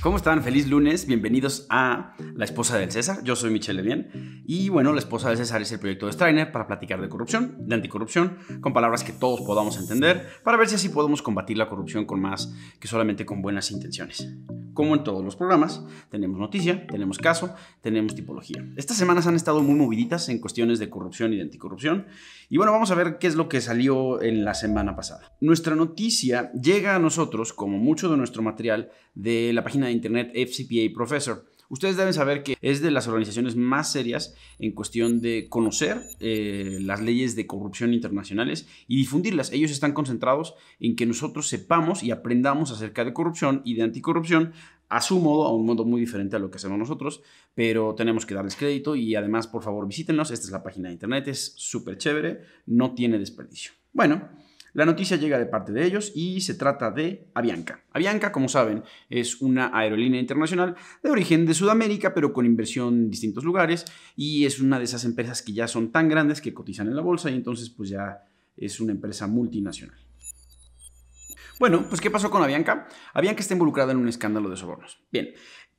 ¿Cómo están? Feliz lunes, bienvenidos a La Esposa del César. Yo soy Michelle Bien y bueno, La Esposa del César es el proyecto de Strainer para platicar de corrupción, de anticorrupción, con palabras que todos podamos entender, para ver si así podemos combatir la corrupción con más que solamente con buenas intenciones. Como en todos los programas, tenemos noticia, tenemos caso, tenemos tipología. Estas semanas han estado muy moviditas en cuestiones de corrupción y de anticorrupción. Y bueno, vamos a ver qué es lo que salió en la semana pasada. Nuestra noticia llega a nosotros, como mucho de nuestro material, de la página de internet FCPA Professor. Ustedes deben saber que es de las organizaciones más serias en cuestión de conocer eh, las leyes de corrupción internacionales y difundirlas. Ellos están concentrados en que nosotros sepamos y aprendamos acerca de corrupción y de anticorrupción a su modo, a un modo muy diferente a lo que hacemos nosotros, pero tenemos que darles crédito y además, por favor, visítenos. Esta es la página de internet, es súper chévere, no tiene desperdicio. Bueno, la noticia llega de parte de ellos y se trata de Avianca. Avianca, como saben, es una aerolínea internacional de origen de Sudamérica, pero con inversión en distintos lugares y es una de esas empresas que ya son tan grandes que cotizan en la bolsa y entonces pues ya es una empresa multinacional. Bueno, pues ¿qué pasó con Avianca? Avianca está involucrada en un escándalo de sobornos. Bien,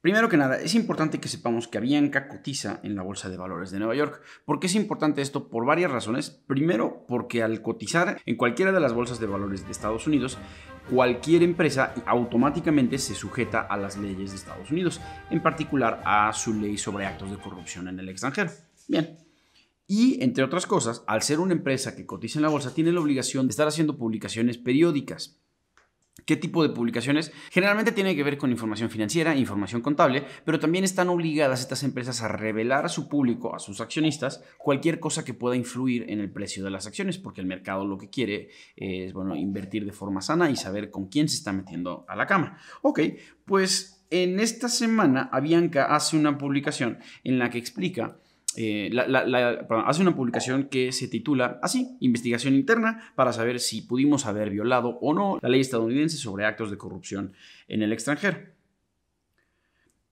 Primero que nada, es importante que sepamos que Avianca cotiza en la Bolsa de Valores de Nueva York. ¿Por qué es importante esto? Por varias razones. Primero, porque al cotizar en cualquiera de las bolsas de valores de Estados Unidos, cualquier empresa automáticamente se sujeta a las leyes de Estados Unidos, en particular a su ley sobre actos de corrupción en el extranjero. Bien, y, entre otras cosas, al ser una empresa que cotiza en la bolsa, tiene la obligación de estar haciendo publicaciones periódicas. ¿Qué tipo de publicaciones? Generalmente tiene que ver con información financiera, información contable, pero también están obligadas estas empresas a revelar a su público, a sus accionistas, cualquier cosa que pueda influir en el precio de las acciones, porque el mercado lo que quiere es, bueno, invertir de forma sana y saber con quién se está metiendo a la cama. Ok, pues en esta semana Avianca hace una publicación en la que explica eh, hace una publicación que se titula así, Investigación Interna para saber si pudimos haber violado o no la ley estadounidense sobre actos de corrupción en el extranjero.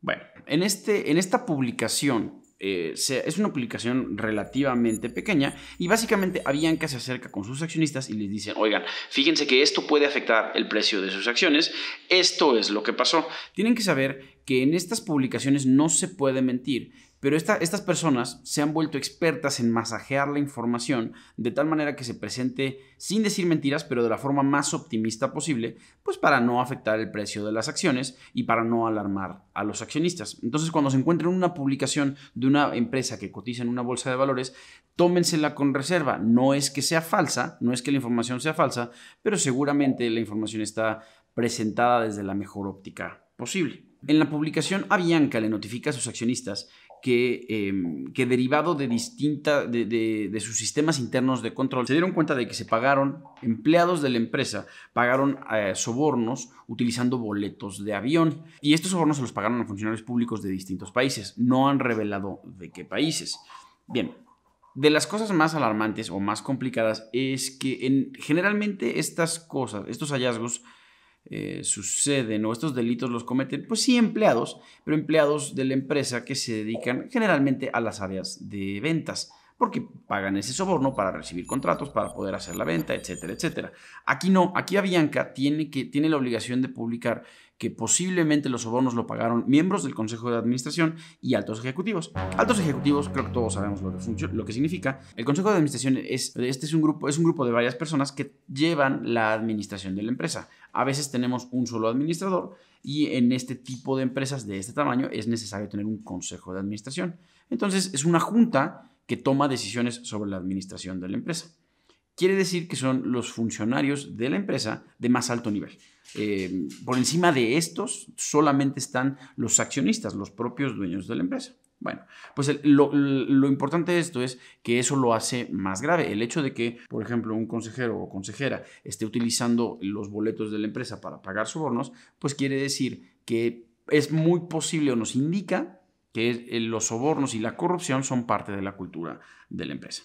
Bueno, en, este, en esta publicación eh, es una publicación relativamente pequeña y básicamente Avianca se acerca con sus accionistas y les dicen oigan, fíjense que esto puede afectar el precio de sus acciones, esto es lo que pasó. Tienen que saber que en estas publicaciones no se puede mentir. Pero estas personas se han vuelto expertas en masajear la información de tal manera que se presente sin decir mentiras, pero de la forma más optimista posible, pues para no afectar el precio de las acciones y para no alarmar a los accionistas. Entonces, cuando se encuentren una publicación de una empresa que cotiza en una bolsa de valores, tómensela con reserva. No es que sea falsa, no es que la información sea falsa, pero seguramente la información está presentada desde la mejor óptica posible. En la publicación, Avianca le notifica a sus accionistas Em, que, derivado de, distinta, de, sus sistemas internos de control, se dieron cuenta de que se pagaron, empleados de la empresa pagaron eh, sobornos utilizando boletos de avión. Y estos sobornos se los pagaron a funcionarios públicos de distintos países. No han revelado de qué países. Bien, de las cosas más alarmantes o más complicadas es que en, generalmente estas cosas, estos hallazgos, eh, suceden o estos delitos los cometen, pues sí, empleados, pero empleados de la empresa que se dedican generalmente a las áreas de ventas, porque pagan ese soborno para recibir contratos, para poder hacer la venta, etcétera, etcétera. Aquí no, aquí Avianca tiene, que, tiene la obligación de publicar que posiblemente los sobornos lo pagaron miembros del Consejo de Administración y altos ejecutivos. Altos ejecutivos, creo que todos sabemos lo que, significa. El Consejo de Administración es, este es, un grupo, es un grupo de varias personas que llevan la administración de la empresa. A veces tenemos un solo administrador y en este tipo de empresas de este tamaño es necesario tener un Consejo de Administración. Entonces es una junta que toma decisiones sobre la administración de la empresa. Quiere decir que son los funcionarios de la empresa de más alto nivel. Eh, por encima de estos solamente están los accionistas, los propios dueños de la empresa. Bueno, pues lo, lo, importante de esto es que eso lo hace más grave. El hecho de que, por ejemplo, un consejero o consejera esté utilizando los boletos de la empresa para pagar sobornos, pues quiere decir que es muy posible o nos indica que eh, los sobornos y la corrupción son parte de la cultura de la empresa.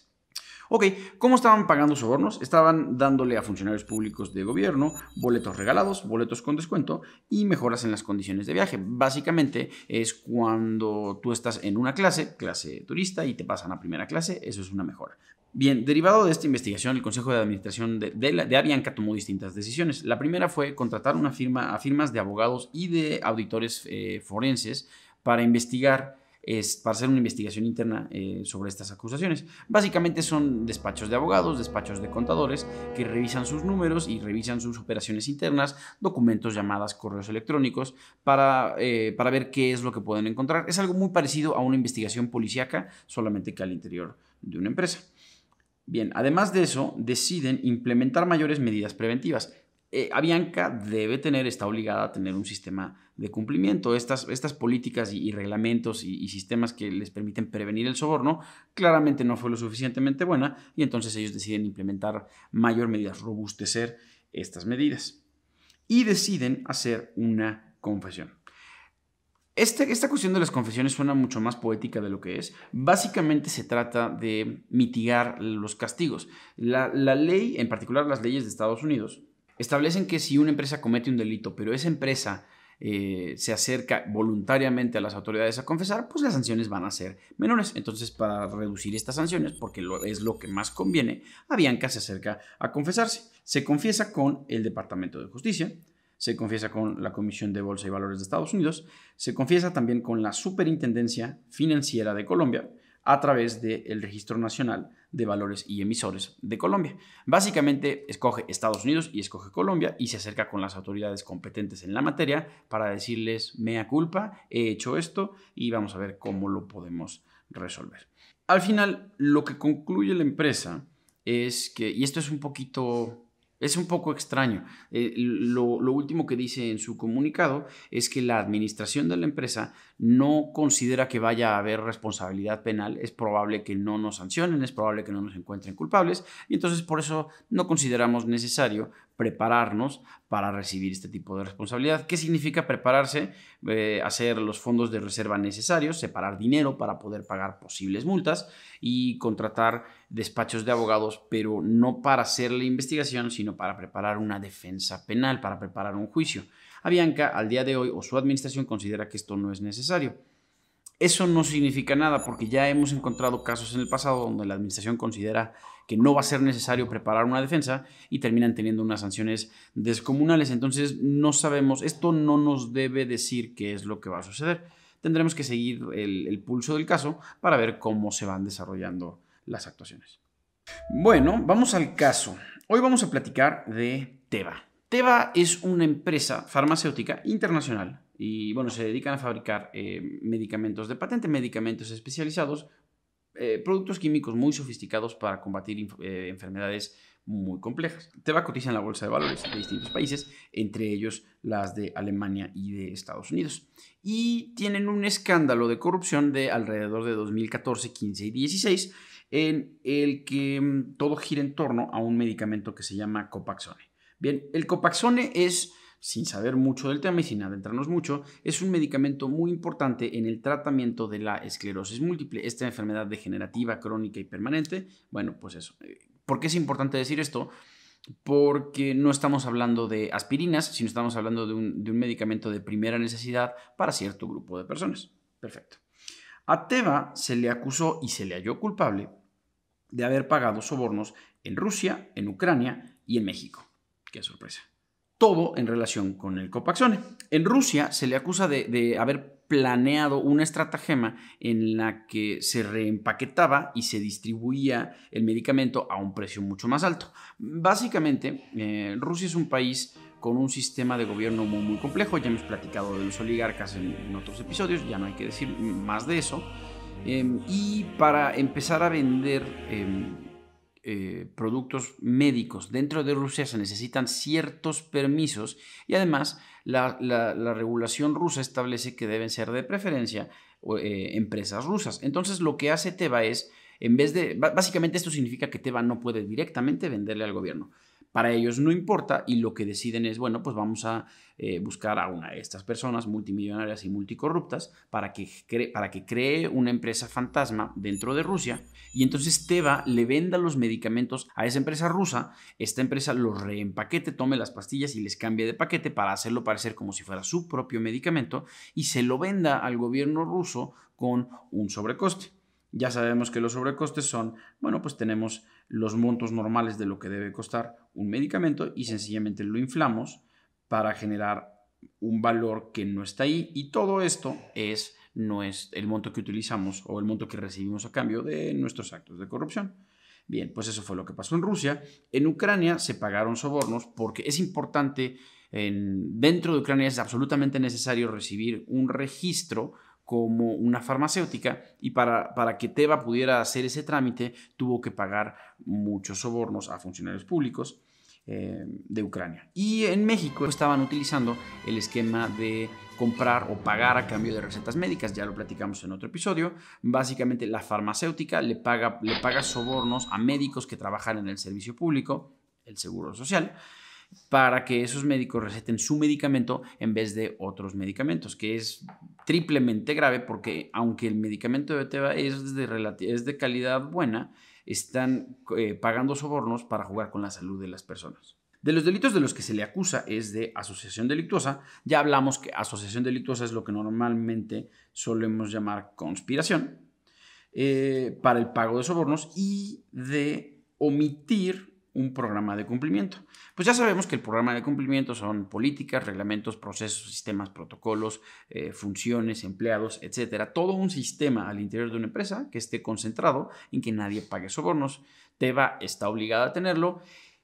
Ok, ¿cómo estaban pagando sobornos? Estaban dándole a funcionarios públicos de gobierno boletos regalados, boletos con descuento y mejoras en las condiciones de viaje. Básicamente es cuando tú estás en una clase, clase turista, y te pasan a primera clase, eso es una mejora. Bien, derivado de esta investigación, el Consejo de Administración de, de, Avianca tomó distintas decisiones. La primera fue contratar una firma a firmas de abogados y de auditores eh, forenses para investigar es para hacer una investigación interna eh, sobre estas acusaciones. Básicamente son despachos de abogados, despachos de contadores que revisan sus números y revisan sus operaciones internas, documentos, llamadas, correos electrónicos, para, eh, para ver qué es lo que pueden encontrar. Es algo muy parecido a una investigación policíaca, solamente que al interior de una empresa. Bien, además de eso, deciden implementar mayores medidas preventivas eh, Avianca debe tener, está obligada a tener un sistema de cumplimiento. Estas, estas políticas y, reglamentos y, sistemas que les permiten prevenir el soborno claramente no fue lo suficientemente buena y entonces ellos deciden implementar mayor medidas, robustecer estas medidas. Y deciden hacer una confesión. Este, esta cuestión de las confesiones suena mucho más poética de lo que es. Básicamente se trata de mitigar los castigos. la ley, en particular las leyes de Estados Unidos, establecen que si una empresa comete un delito, pero esa empresa eh, se acerca voluntariamente a las autoridades a confesar, pues las sanciones van a ser menores. Entonces, para reducir estas sanciones, porque es lo que más conviene, Avianca se acerca a confesarse. Se confiesa con el Departamento de Justicia, se confiesa con la Comisión de Bolsa y Valores de Estados Unidos, se confiesa también con la Superintendencia Financiera de Colombia, a través del Registro Nacional de Valores y Emisores de Colombia. Básicamente, escoge Estados Unidos y escoge Colombia y se acerca con las autoridades competentes en la materia para decirles, mea culpa, he hecho esto y vamos a ver cómo lo podemos resolver. Al final, lo que concluye la empresa es que, y esto es un poquito es un poco extraño. Eh, lo, lo, último que dice en su comunicado es que la administración de la empresa no considera que vaya a haber responsabilidad penal. Es probable que no nos sancionen, es probable que no nos encuentren culpables y entonces por eso no consideramos necesario prepararnos para recibir este tipo de responsabilidad. ¿Qué significa prepararse? Eh, hacer los fondos de reserva necesarios, separar dinero para poder pagar posibles multas y contratar despachos de abogados, pero no para hacer la investigación, sino para preparar una defensa penal, para preparar un juicio. Avianca al día de hoy o su administración considera que esto no es necesario. Eso no significa nada porque ya hemos encontrado casos en el pasado donde la administración considera que no va a ser necesario preparar una defensa y terminan teniendo unas sanciones descomunales. Entonces no sabemos, esto no nos debe decir qué es lo que va a suceder. Tendremos que seguir el, pulso del caso para ver cómo se van desarrollando las actuaciones. Bueno, vamos al caso. Hoy vamos a platicar de Teva. Teva es una empresa farmacéutica internacional y bueno, se dedican a fabricar eh, medicamentos de patente, medicamentos especializados eh, productos químicos muy sofisticados para combatir eh, enfermedades muy complejas. Teva cotiza en la bolsa de valores de distintos países, entre ellos las de Alemania y de Estados Unidos. Y tienen un escándalo de corrupción de alrededor de 2014, 15 y 16, en el que mm, todo gira en torno a un medicamento que se llama Copaxone. Bien, el Copaxone es sin saber mucho del tema y sin adentrarnos mucho, es un medicamento muy importante en el tratamiento de la esclerosis múltiple, esta enfermedad degenerativa, crónica y permanente. Bueno, pues eso. Eh, ¿Por qué es importante decir esto? Porque no estamos hablando de aspirinas, sino estamos hablando de un, de un medicamento de primera necesidad para cierto grupo de personas. Perfecto. A Teva se le acusó y se le halló culpable de haber pagado sobornos en Rusia, en Ucrania y en México. Qué sorpresa todo en relación con el Copaxone. En Rusia se le acusa de, haber planeado una estratagema en la que se reempaquetaba y se distribuía el medicamento a un precio mucho más alto. Básicamente, eh, Rusia es un país con un sistema de gobierno muy, complejo. Ya hemos platicado de los oligarcas en, otros episodios, ya no hay que decir más de eso. Em, y para empezar a vender... Em, eh, productos médicos dentro de Rusia se necesitan ciertos permisos y además la, regulación rusa establece que deben ser de preferencia eh, empresas rusas. Entonces lo que hace Teva es, en vez de, básicamente esto significa que Teva no puede directamente venderle al gobierno. Para ellos no importa y lo que deciden es, bueno, pues vamos a eh, buscar a una de estas personas multimillonarias y multicorruptas para que, cree, para que cree una empresa fantasma dentro de Rusia y entonces Teva le venda los medicamentos a esa empresa rusa, esta empresa los reempaquete, tome las pastillas y les cambie de paquete para hacerlo parecer como si fuera su propio medicamento y se lo venda al gobierno ruso con un sobrecoste. Ya sabemos que los sobrecostes son, bueno, pues tenemos los montos normales de lo que debe costar un medicamento y sencillamente lo inflamos para generar un valor que no está ahí y todo esto es, no es el monto que utilizamos o el monto que recibimos a cambio de nuestros actos de corrupción. Bien, pues eso fue lo que pasó en Rusia. En Ucrania se pagaron sobornos porque es importante, en, dentro de Ucrania es absolutamente necesario recibir un registro como una farmacéutica y para, para que Teva pudiera hacer ese trámite tuvo que pagar muchos sobornos a funcionarios públicos eh, de Ucrania. Y en México estaban utilizando el esquema de comprar o pagar a cambio de recetas médicas, ya lo platicamos en otro episodio. Básicamente la farmacéutica le paga, le paga sobornos a médicos que trabajan en el servicio público, el Seguro Social, para que esos médicos receten su medicamento en vez de otros medicamentos, que es triplemente grave porque aunque el medicamento de Teva es de, calidad buena, están eh, pagando sobornos para jugar con la salud de las personas. De los delitos de los que se le acusa es de asociación delictuosa. Ya hablamos que asociación delictuosa es lo que normalmente solemos llamar conspiración eh, para el pago de sobornos y de omitir un programa de cumplimiento. Pues ya sabemos que el programa de cumplimiento son políticas, reglamentos, procesos, sistemas, protocolos, eh, funciones, empleados, etcétera. Todo un sistema al interior de una empresa que esté concentrado en que nadie pague sobornos. Teva está obligada a tenerlo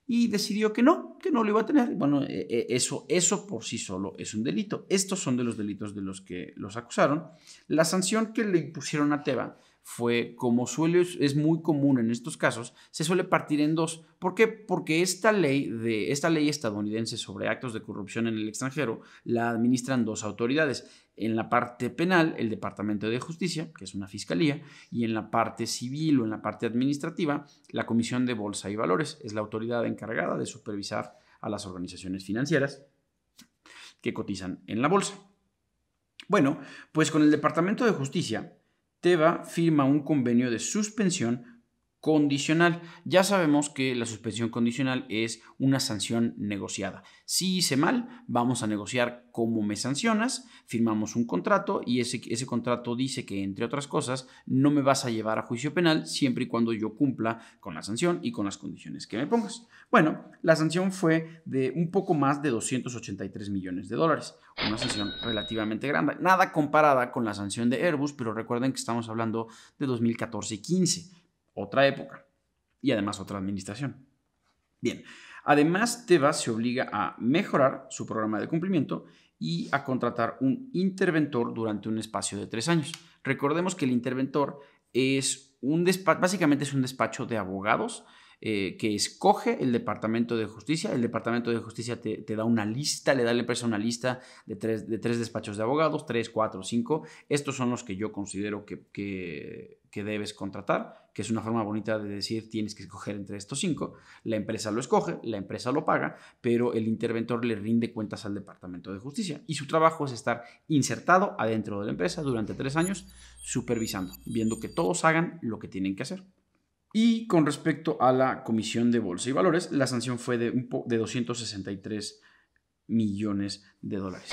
y decidió que no, que no lo iba a tener. Bueno, e, e, eso, eso por sí solo es un delito. Estos son de los delitos de los que los acusaron. La sanción que le impusieron a Teva fue, como suele, es muy común en estos casos, se suele partir en dos. ¿Por qué? Porque esta ley, de, esta ley estadounidense sobre actos de corrupción en el extranjero la administran dos autoridades. En la parte penal, el Departamento de Justicia, que es una fiscalía, y en la parte civil o en la parte administrativa, la Comisión de Bolsa y Valores, es la autoridad encargada de supervisar a las organizaciones financieras que cotizan en la bolsa. Bueno, pues con el Departamento de Justicia, Teva firma un convenio de suspensión condicional. Ya sabemos que la suspensión condicional es una sanción negociada. Si hice mal, vamos a negociar cómo me sancionas, firmamos un contrato y ese, ese contrato dice que, entre otras cosas, no me vas a llevar a juicio penal siempre y cuando yo cumpla con la sanción y con las condiciones que me pongas. Bueno, la sanción fue de un poco más de 283 millones de dólares, una sanción relativamente grande, nada comparada con la sanción de Airbus, pero recuerden que estamos hablando de 2014 y 15 otra época y además otra administración. Bien, además Tebas se obliga a mejorar su programa de cumplimiento y a contratar un interventor durante un espacio de tres años. Recordemos que el interventor es un despacho, básicamente es un despacho de abogados eh, que escoge el Departamento de Justicia. El Departamento de Justicia te, da una lista, le da a la empresa una lista de tres, de tres, despachos de abogados, tres, cuatro, cinco. Estos son los que yo considero que debes contratar que es una forma bonita de decir tienes que escoger entre estos cinco. La empresa lo escoge, la empresa lo paga, pero el interventor le rinde cuentas al Departamento de Justicia y su trabajo es estar insertado adentro de la empresa durante tres años, supervisando, viendo que todos hagan lo que tienen que hacer. Y con respecto a la Comisión de Bolsa y Valores, la sanción fue de, de 263 millones de dólares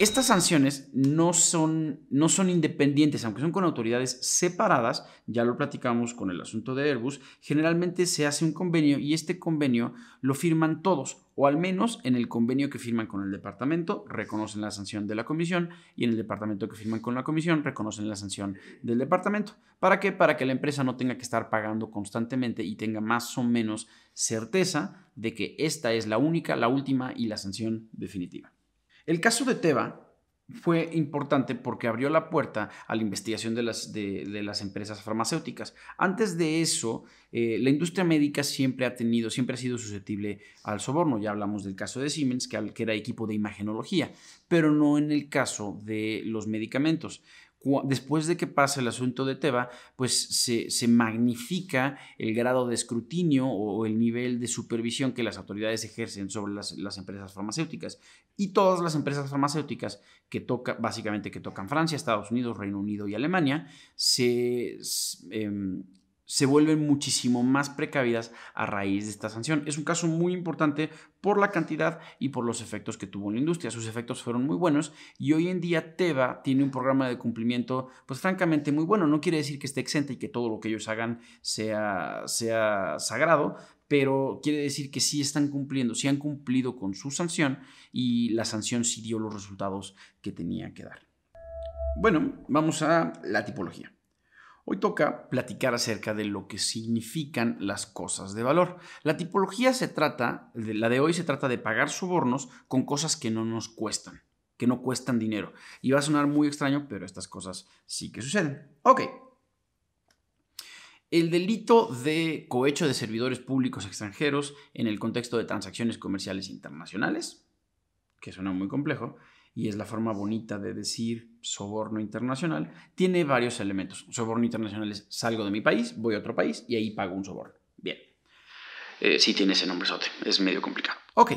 estas sanciones no son, no son independientes, aunque son con autoridades separadas, ya lo platicamos con el asunto de Airbus, generalmente se hace un convenio y este convenio lo firman todos, o al menos en el convenio que firman con el departamento reconocen la sanción de la comisión y en el departamento que firman con la comisión reconocen la sanción del departamento. ¿Para qué? Para que la empresa no tenga que estar pagando constantemente y tenga más o menos certeza de que esta es la única, la última y la sanción definitiva. El caso de Teva fue importante porque abrió la puerta a la investigación de las, de, las empresas farmacéuticas. Antes de eso, eh, la industria médica siempre ha tenido, siempre ha sido susceptible al soborno. Ya hablamos del caso de Siemens, que, que era equipo de imagenología, pero no en el caso de los medicamentos después de que pasa el asunto de Teba, pues se, se, magnifica el grado de escrutinio o, el nivel de supervisión que las autoridades ejercen sobre las, las empresas farmacéuticas. Y todas las empresas farmacéuticas que tocan, básicamente que tocan Francia, Estados Unidos, Reino Unido y Alemania, se, em, se vuelven muchísimo más precavidas a raíz de esta sanción. Es un caso muy importante por la cantidad y por los efectos que tuvo en la industria. Sus efectos fueron muy buenos y hoy en día Teva tiene un programa de cumplimiento, pues francamente muy bueno. No quiere decir que esté exenta y que todo lo que ellos hagan sea, sea sagrado, pero quiere decir que sí están cumpliendo, sí han cumplido con su sanción y la sanción sí dio los resultados que tenía que dar. Bueno, vamos a la tipología. Hoy toca platicar acerca de lo que significan las cosas de valor. La tipología se trata, la de hoy se trata de pagar sobornos con cosas que no nos cuestan, que no cuestan dinero. Y va a sonar muy extraño, pero estas cosas sí que suceden. Ok. El delito de cohecho de servidores públicos extranjeros en el contexto de transacciones comerciales internacionales, que suena muy complejo, y es la forma bonita de decir soborno internacional, tiene varios elementos. Soborno internacional es salgo de mi país, voy a otro país y ahí pago un soborno. Bien. Eh, sí tiene ese nombre sote, es medio complicado. Ok,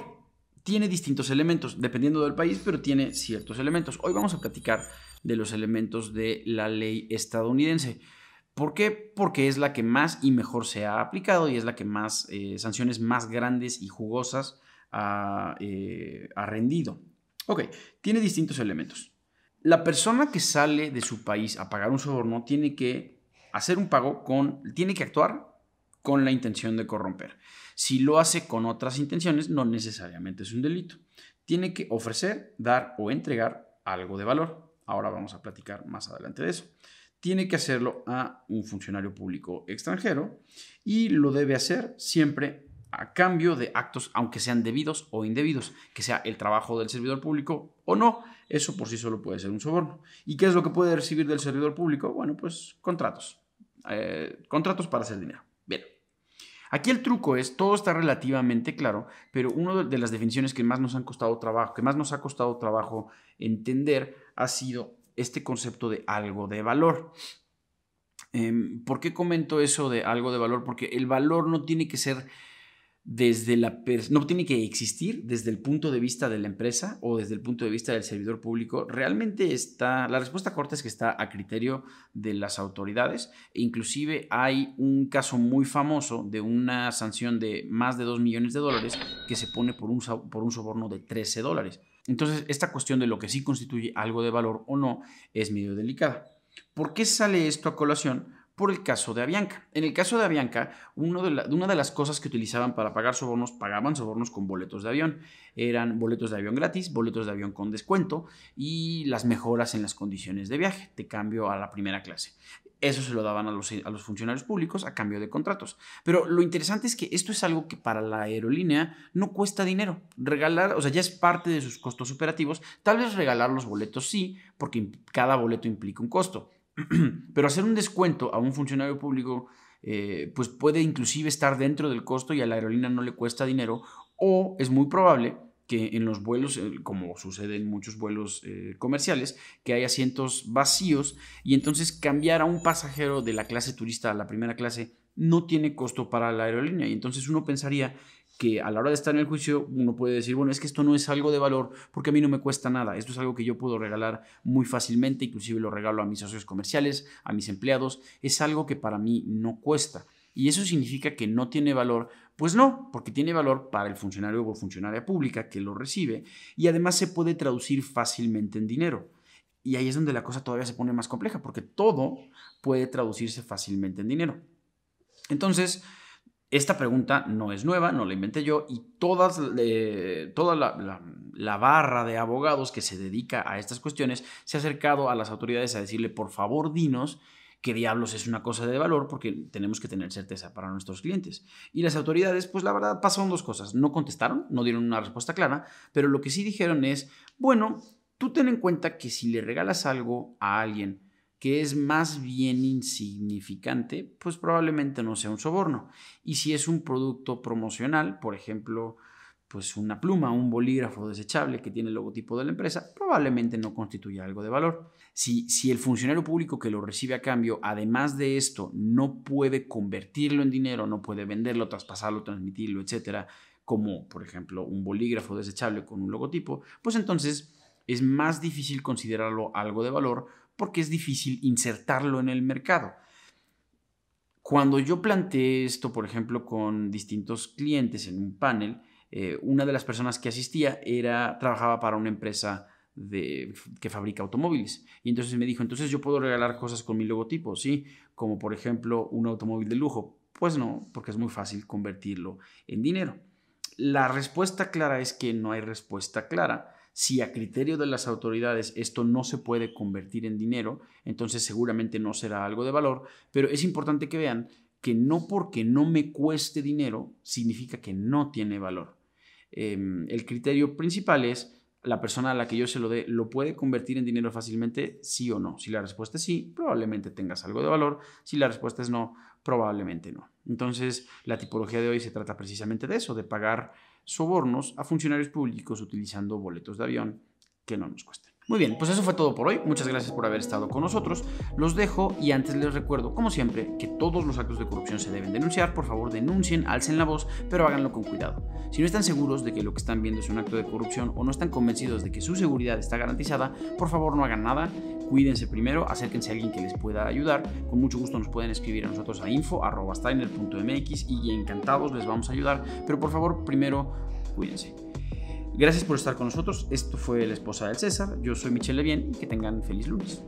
tiene distintos elementos, dependiendo del país, pero tiene ciertos elementos. Hoy vamos a platicar de los elementos de la ley estadounidense. ¿Por qué? Porque es la que más y mejor se ha aplicado y es la que más eh, sanciones más grandes y jugosas ha eh, rendido. Ok, tiene distintos elementos. La persona que sale de su país a pagar un soborno tiene que hacer un pago con, tiene que actuar con la intención de corromper. Si lo hace con otras intenciones, no necesariamente es un delito. Tiene que ofrecer, dar o entregar algo de valor. Ahora vamos a platicar más adelante de eso. Tiene que hacerlo a un funcionario público extranjero y lo debe hacer siempre a cambio de actos, aunque sean debidos o indebidos, que sea el trabajo del servidor público o no, eso por sí solo puede ser un soborno. ¿Y qué es lo que puede recibir del servidor público? Bueno, pues contratos. Eh, contratos para hacer dinero. Bien. Aquí el truco es, todo está relativamente claro, pero una de las definiciones que más nos han costado trabajo, que más nos ha costado trabajo entender, ha sido este concepto de algo de valor. Em, ¿Por qué comento eso de algo de valor? Porque el valor no tiene que ser desde la no tiene que existir desde el punto de vista de la empresa o desde el punto de vista del servidor público. Realmente está, la respuesta corta es que está a criterio de las autoridades. E inclusive hay un caso muy famoso de una sanción de más de 2 millones de dólares que se pone por un, por un soborno de 13 dólares. Entonces, esta cuestión de lo que sí constituye algo de valor o no es medio delicada. ¿Por qué sale esto a colación? por el caso de Avianca. En el caso de Avianca, de una de las cosas que utilizaban para pagar sobornos, pagaban sobornos con boletos de avión. Eran boletos de avión gratis, boletos de avión con descuento y las mejoras en las condiciones de viaje, de cambio a la primera clase. Eso se lo daban a los, a los funcionarios públicos a cambio de contratos. Pero lo interesante es que esto es algo que para la aerolínea no cuesta dinero. Regalar, o sea, ya es parte de sus costos operativos. Tal vez regalar los boletos sí, porque cada boleto implica un costo Pero hacer un descuento a un funcionario público eh, pues puede inclusive estar dentro del costo y a la aerolínea no le cuesta dinero o es muy probable que en los vuelos, eh, como sucede en muchos vuelos eh, comerciales, que hay asientos vacíos y entonces cambiar a un pasajero de la clase turista a la primera clase no tiene costo para la aerolínea y entonces uno pensaría a la hora de estar en el juicio uno puede decir, bueno, es que esto no es algo de valor porque a mí no me cuesta nada, esto es algo que yo puedo regalar muy fácilmente, inclusive lo regalo a mis socios comerciales, a mis empleados, es algo que para mí no cuesta. ¿Y eso significa que no tiene valor? Pues no, porque tiene valor para el funcionario o funcionaria pública que lo recibe y además se puede traducir fácilmente en dinero. Y ahí es donde la cosa todavía se pone más compleja, porque todo puede traducirse fácilmente en dinero. Entonces, esta pregunta no es nueva, no la inventé yo, y eh, toda la, barra de abogados que se dedica a estas cuestiones se ha acercado a las autoridades a decirle, por favor, dinos que diablos es una cosa de valor, porque tenemos que tener certeza para nuestros clientes. Y las autoridades, pues la verdad, pasaron dos cosas. No contestaron, no dieron una respuesta clara, pero lo que sí dijeron es, bueno, tú ten en cuenta que si le regalas algo a alguien, que es más bien insignificante, pues probablemente no sea un soborno. Y si es un producto promocional, por ejemplo, pues una pluma, un bolígrafo desechable que tiene el logotipo de la empresa, probablemente no constituya algo de valor. Si, si el funcionario público que lo recibe a cambio, además de esto, no puede convertirlo en dinero, no puede venderlo, traspasarlo, transmitirlo, etcétera, como por ejemplo un bolígrafo desechable con un logotipo, pues entonces es más difícil considerarlo algo de valor porque es difícil insertarlo en el mercado. Cuando yo planteé esto, por ejemplo, con distintos clientes en un panel, eh, una de las personas que asistía era, trabajaba para una empresa que fabrica automóviles. Y entonces me dijo, entonces yo puedo regalar cosas con mi logotipo, ¿sí? Como por ejemplo un automóvil de lujo. Pues no, porque es muy fácil convertirlo en dinero. La respuesta clara es que no hay respuesta clara si a criterio de las autoridades esto no se puede convertir en dinero, entonces seguramente no será algo de valor, pero es importante que vean que no porque no me cueste dinero significa que no tiene valor. Em, el criterio principal es la persona a la que yo se lo dé lo puede convertir en dinero fácilmente, sí o no. Si la respuesta es sí, probablemente tengas algo de valor. Si la respuesta es no, probablemente no. Entonces, la tipología de hoy se trata precisamente de eso, de pagar sobornos a funcionarios públicos utilizando boletos de avión que no nos cuesten. Muy bien, pues eso fue todo por hoy. Muchas gracias por haber estado con nosotros. Los dejo y antes les recuerdo, como siempre, que todos los actos de corrupción se deben denunciar. Por favor, denuncien, alcen la voz, pero háganlo con cuidado. Si no están seguros de que lo que están viendo es un acto de corrupción o no están convencidos de que su seguridad está garantizada, por favor no hagan nada. Cuídense primero, acérquense a alguien que les pueda ayudar. Con mucho gusto nos pueden escribir a nosotros a info.steiner.mx y encantados les vamos a ayudar. Pero por favor, primero, cuídense. Gracias por estar con nosotros. Esto fue La Esposa del César. Yo soy Michelle Bien y que tengan feliz lunes.